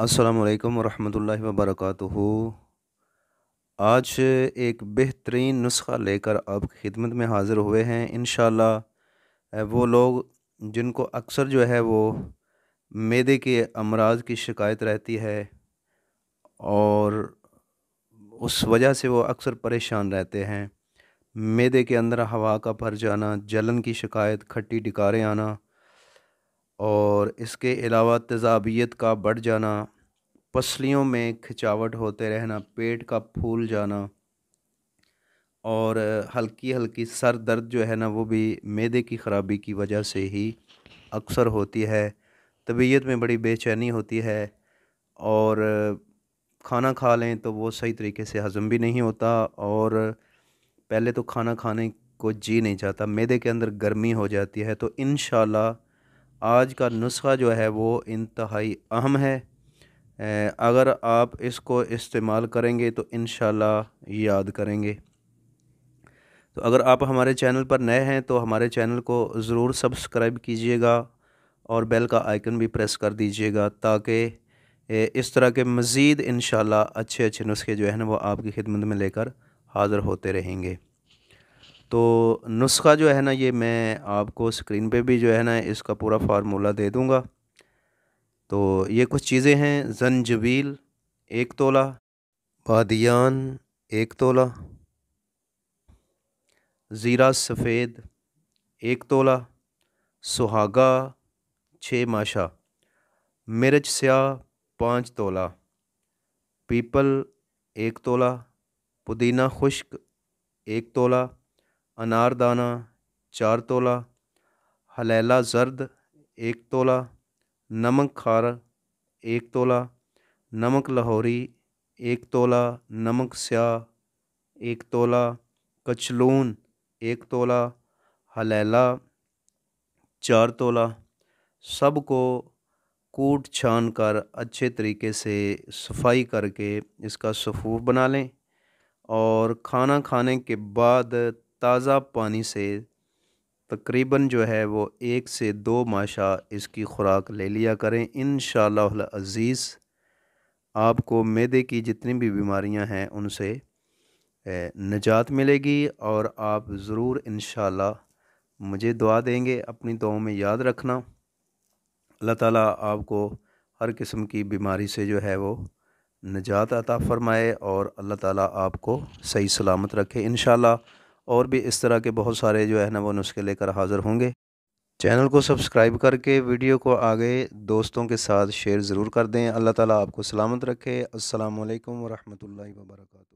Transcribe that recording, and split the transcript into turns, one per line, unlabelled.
असलकम वरहमतुल्लाहि वबरक आज एक बेहतरीन नुस्खा लेकर आप खिदमत में हाज़िर हुए हैं इन वो लोग जिनको अक्सर जो है वो मैदे के अमराज की शिकायत रहती है और उस वजह से वो अक्सर परेशान रहते हैं मैदे के अंदर हवा का भर जाना जलन की शिकायत खट्टी टिकारें आना और इसके अलावा तजाबीत का बढ़ जाना पसलियों में खिंचावट होते रहना पेट का फूल जाना और हल्की हल्की सर दर्द जो है ना वो भी मैदे की ख़राबी की वजह से ही अक्सर होती है तबीयत में बड़ी बेचैनी होती है और खाना खा लें तो वो सही तरीके से हज़म भी नहीं होता और पहले तो खाना खाने को जी नहीं चाहता मैदे के अंदर गर्मी हो जाती है तो इन आज का नुस्खा जो है वो इंतहाई अहम है अगर आप इसको इस्तेमाल करेंगे तो इन याद करेंगे तो अगर आप हमारे चैनल पर नए हैं तो हमारे चैनल को ज़रूर सब्सक्राइब कीजिएगा और बेल का आइकन भी प्रेस कर दीजिएगा ताकि इस तरह के मज़ीद इन अच्छे अच्छे नुस्खे जो है ना वो आपकी खिदमत में लेकर हाज़िर होते रहेंगे तो नुस्खा जो है ना ये मैं आपको स्क्रीन पे भी जो है ना इसका पूरा फार्मूला दे दूँगा तो ये कुछ चीज़ें हैं जंजबील एक तोला बादियान एक तोला ज़ीरा सफ़ेद एक तोला सुहागा छः माशा मिर्च स्याह पाँच तोला पीपल एक तोला पुदीना खुश्क एक तोला अनारदाना चार तोला हलैला जर्द एक तोला नमक खार एक तोला नमक लाहौरी एक तोला नमक स्याह एक तोला कचलून एक तोला हलैला चार तोला सबको कूट छान कर अच्छे तरीके से सफाई करके इसका सफूफ बना लें और खाना खाने के बाद ताज़ा पानी से तकरीबन जो है वो एक से दो माशा इसकी ख़ुराक ले लिया करें इन अज़ीज़ आपको मैदे की जितनी भी बीमारियां हैं उनसे निजात मिलेगी और आप ज़रूर इन मुझे दुआ देंगे अपनी दुआओं में याद रखना अल्लाह ताला आपको हर किस्म की बीमारी से जो है वो निजात अता फ़रमाए और अल्लाह ताला आपको सही सलामत रखे इन और भी इस तरह के बहुत सारे जो है ना वो नुस्खे लेकर हाज़िर होंगे चैनल को सब्सक्राइब करके वीडियो को आगे दोस्तों के साथ शेयर ज़रूर कर दें अल्लाह ताला आपको सलामत रखे अस्सलाम वालेकुम रहमतुल्लाहि व बरकातहू